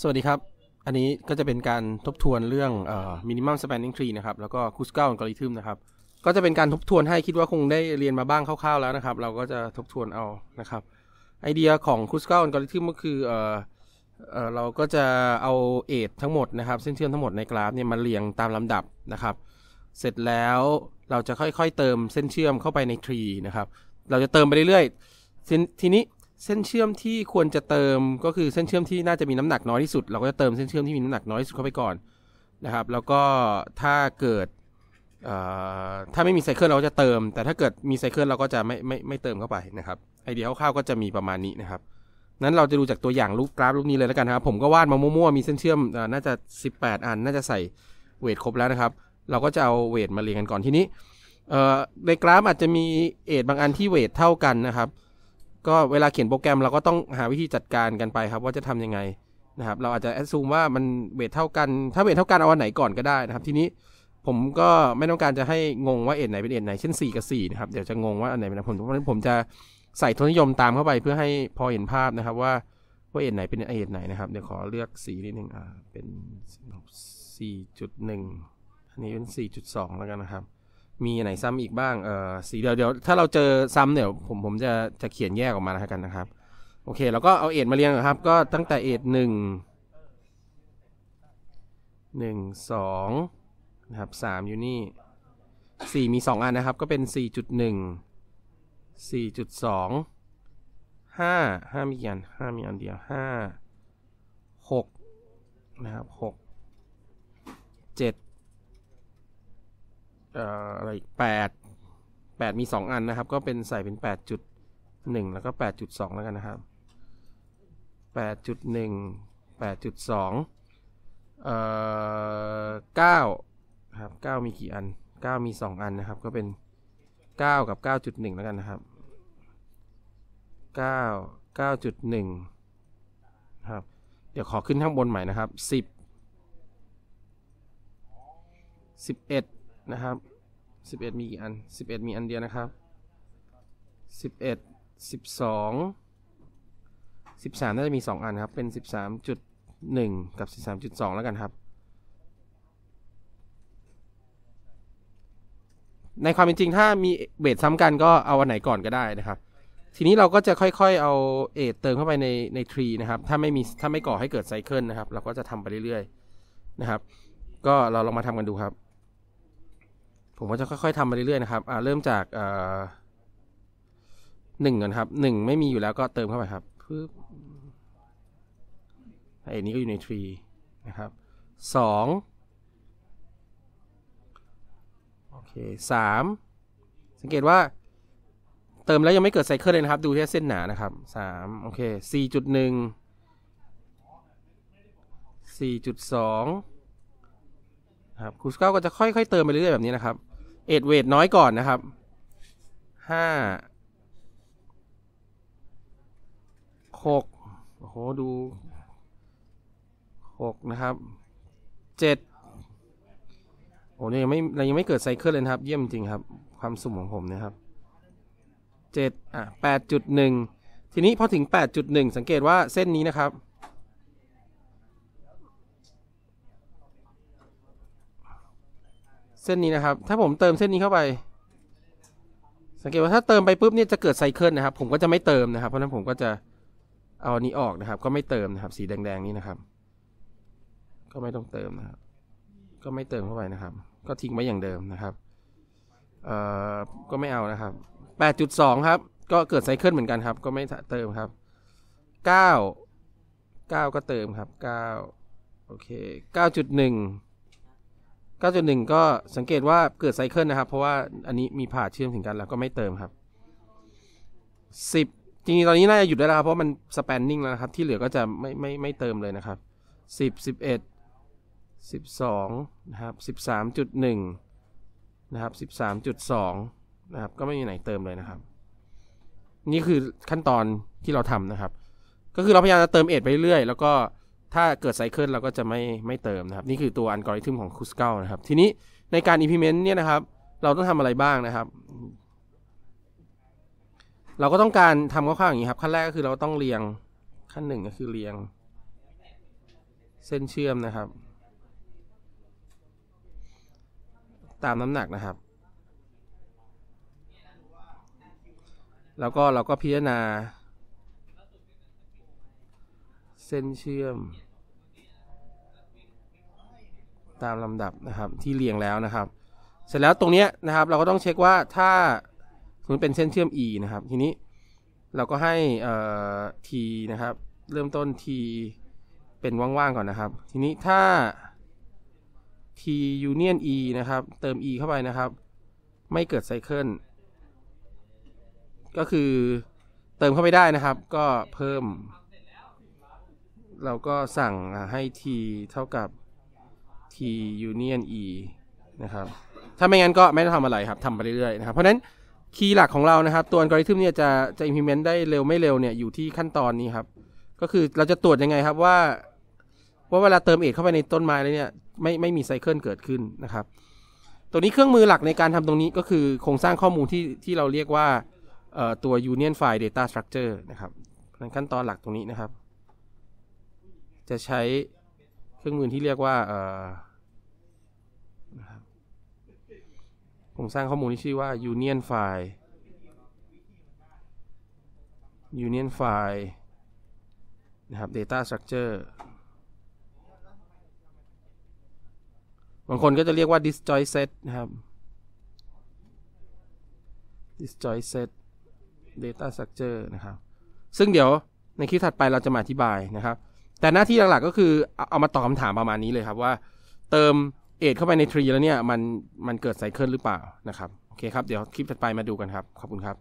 สวัสดีครับ อันนี้ก็จะเป็นการทบทวนเรื่องมินิมัมสเปนนิ่งทรีนะครับ แล้วก็ k u s กา l a l g o ริทึมนะครับ ก็จะเป็นการทบทวนให้คิดว่าคงได้เรียนมาบ้างคร่าวๆ แล้วนะครับ เราก็จะทบทวนเอานะครับ ไอเดียของ k u s กา l a l g o ริทึมก็คือเออเออเราก็จะเอาเอททั้งหมดนะครับ เส้นเชื่อมทั้งหมดในกราฟเนี่ยมาเรียงตามลำดับนะครับ เสร็จแล้วเราจะค่อยๆเติมเส้นเชื่อมเข้าไปในทรีนะครับ เราจะเติมไปเรื่อยๆ ทีนี้เส้นเชื่อมที่ควรจะเติม ก็คือเส้นเชื่อมที่น่าจะมีน้ำหนักน้อยที่สุดเราก็จะเติม เส้นเชื่อมที่มีน้ำหนักน้อยที่สุดเข้าไปก่อนนะครับ แล้วก็ถ้าเกิดถ้าไม่มีไซเคิลเราก็จะเติม แต่ถ้าเกิดมีไซเคิลเราก็จะไม่ไม่ไม่เติมเข้าไปนะครับไอเดียคร่าวๆก็จะมีประมาณนี้นะครับนั้นเราจะดูจากตัวอย่างรูปกราฟรูปนี้เลยแล้วกันครับ ผมก็วาดมามั่วๆมีเส้นเชื่อมน่าจะ18อันน่าจะใส่เวทครบแล้วนะครับ เราก็จะเอาเวทมาเรียงกันก่อนทีนี้ในกราฟอาจจะมีเอทบางอันที่เวทเท่ากันนะครับก็เวลาเขียนโปรแกรมเราก็ต้องหาวิธีจัดการกันไปครับ ว่าจะทํำยังไงนะครับเราอาจจะแอดซูมว่ามันเวทเท่ากัน ถ้าเวทเท่ากันเอาอันไหนก่อนก็ได้นะครับทีนี้ผมก็ไม่ต้องการจะให้งงว่าเอ็ดไหนเป็นเอ็ดไหน เช่น 4กับ4นะครับเดี๋ยวจะงงว่าอันไหนเป็นผมเพราะฉะนั้นผมจะใส่ทนนิยมตามเข้าไป เพื่อให้พอเห็นภาพนะครับ ว่า ว่าเอ็ดไหนเป็นเอ็ดไหนนะครับเดี๋ยวขอเลือกสีนิดนึงอ่าเป็น 4.1 อันนี้เป็น 4.2 แล้วกันนะครับมีไหนซ้ำอีกบ้าง เออสีเดี๋ยวเดียวถ้าเราเจอซ้ำเดี๋ยวผม ผมจะ จะเขียนแยกออกมาแล้วกันนะครับ โอเค แล้วก็เอาเอดมาเรียงครับ ก็ตั้งแต่เอดหนึ่ง หนึ่งสองนะครับสามอยู่นี่สี่มีสองอันนะครับ ก็เป็นสี่จุดหนึ่งสี่จุดสองห้าห้ามีอันห้ามีอันเดียวห้าหกนะครับหกเจ็ดอะไรแปดแปดมีสองอันนะครับ ก็เป็นใส่เป็นแปดจุดหนึ่งแล้วก็แปดจุดสองแล้วกันนะครับแปดจุดหนึ่งแปดจุดสองเก้าครับเก้ามีกี่อันเก้ามีสองอันนะครับ ก็เป็นเก้ากับเก้าจุดหนึ่งแล้วกันนะครับเก้าเก้าจุดหนึ่งครับ เดี๋ยวขอขึ้นข้างบนใหม่นะครับสิบสิบเอ็ดนะครับสิบเอ็ดมีกี่อันสิบเอ็ดมีอันเดียวนะครับ สิบเอ็ด สิบสอง สิบสามน่าจะมีสองอันครับ เป็นสิบสามจุดหนึ่งกับสิบสามจุดสองแล้วกันครับ ในความเป็นจริงถ้ามีเบสซ้ำกันก็เอาอันไหนก่อนก็ได้นะครับ ทีนี้เราก็จะค่อยๆเอาเอทเติมเข้าไปในในทรีนะครับ ถ้าไม่มีถ้าไม่ก่อให้เกิดไซเคิลนะครับ เราก็จะทำไปเรื่อย ๆ นะครับ ก็เราลองมาทำกันดูครับผมก็จะค่อยๆทำมาเรื่อยๆนะครับอ่าเริ่มจากหนึ่งก่อนครับหนึ่งไม่มีอยู่แล้วก็เติมเข้าไปครับปึ๊บไอ้นี้ก็อยู่ในทรีนะครับ สองโอเคสาม สังเกตว่าเติมแล้วยังไม่เกิดไซเคิลเลยนะครับ ดูแค่เส้นหนานะครับสามโอเคสี่จุดหนึ่งสี่จุดสองครับคูสเก้าก็จะค่อยๆเติมไปเรื่อยๆ แบบนี้นะครับเอ็ดเวทน้อยก่อนนะครับห้าหกโอ้โห ดูหกนะครับเจ็ดโอ้ยยังไม่เรายังไม่เกิดไซเคิลเลยนะครับเยี่ยมจริงครับความสุ่มของผมนะครับเจ็ดอ่ะแปดจุดหนึ่งทีนี้พอถึงแปดจุดหนึ่งสังเกตว่าเส้นนี้นะครับเส้นนี้นะครับ ถ้าผมเติมเส้นนี้เข้าไป สังเกตว่าถ้าเติมไปปุ๊บเนี่ยจะเกิดไซเคิลนะครับ ผมก็จะไม่เติมนะครับ เพราะนั้นผมก็จะเอาอันนี้ออกนะครับ ก็ไม่เติมนะครับ สีแดง ๆ นี้นะครับ ก็ไม่ต้องเติมนะครับ ก็ไม่เติมเข้าไปนะครับ ก็ทิ้งไว้อย่างเดิมนะครับ เอ่อ ก็ไม่เอานะครับ8.2ครับ ก็เกิดไซเคิลเหมือนกันครับ ก็ไม่เติมครับ9 9ก็เติมครับ9โอเค9.1 9.1ก็สังเกตว่าเกิดไซเคิลนะครับเพราะว่าอันนี้มีผ่าเชื่อมถึงกัน แล้วก็ไม่เติมครับ 10 จริงๆตอนนี้น่าจะหยุดได้แล้วครับเพราะมันสแปนนิ่งแล้วนะครับ ที่เหลือก็จะไม่ไม่ไม่เติมเลยนะครับ 10 11 12 นะครับ 13.1 นะครับ 13.2 นะครับ ก็ไม่มีไหนเติมเลยนะครับ นี่คือขั้นตอนที่เราทำนะครับ ก็คือเราพยายามจะเติมเอทไปเรื่อยแล้วก็ถ้าเกิดไซเคิลเราก็จะไม่ไม่เติมนะครับ นี่คือตัวอัลกอริทึมของคูสเก้นะครับ ทีนี้ในการ implement เนี่ยนะครับ เราต้องทำอะไรบ้างนะครับ เราก็ต้องการทำอข้างอย่างนี้ครับ ขั้นแรกก็คือเราต้องเรียงขั้นหนึ่งก็คือเรียง เส้นเชื่อมนะครับ ตามน้ำหนักนะครับแล้วก็เราก็พิจารณาเส้นเชื่อม ตามลำดับนะครับ ที่เรียงแล้วนะครับ เสร็จแล้วตรงนี้นะครับ เราก็ต้องเช็คว่าถ้าสมมติเป็นเส้นเชื่อม e นะครับ ทีนี้เราก็ให้เอ่อ t นะครับ เริ่มต้น t เป็นว่างๆ ก่อนนะครับทีนี้ถ้า t union e นะครับเติม e เข้าไปนะครับ ไม่เกิดไซเคิลก็คือเติมเข้าไปได้นะครับ ก็เพิ่มเราก็สั่งให้ t เท่ากับ t union e นะครับ ถ้าไม่งั้นก็ไม่ต้องทำอะไรครับ ทำไปเรื่อยๆ นะครับ เพราะนั้นคีย์หลักของเรานะครับ ตัวอัลกอริทึมเนี่ยจะจะ implement ได้เร็วไม่เร็วเนี่ยอยู่ที่ขั้นตอนนี้ครับ ก็คือเราจะตรวจยังไงครับว่า ว่าเวลาเติมเอทเข้าไปในต้นไม้แล้วเนี่ยไม่ไม่มีไซเคิลเกิดขึ้นนะครับ ตัวนี้เครื่องมือหลักในการทำตรงนี้ก็คือโครงสร้างข้อมูลที่ที่เราเรียกว่าตัว union file data structure นะครับขั้นตอนหลักตรงนี้นะครับจะใช้เครื่องมือที่เรียกว่าโครงสร้างข้อมูลที่ชื่อว่า union file union file นะครับ data structure บางคนก็จะเรียกว่า disjoint set นะครับ disjoint set data structure นะครับ ซึ่งเดี๋ยวในคลิปถัดไปเราจะมาอธิบายนะครับแต่หน้าที่หลักๆ ก็คือเอามาตอบคำถามประมาณนี้เลยครับว่าเติมเอทเข้าไปในทรีแล้วเนี่ยมันมันเกิดไซเคิลหรือเปล่านะครับโอเคครับเดี๋ยวคลิปถัดไปมาดูกันครับ ขอบคุณครับ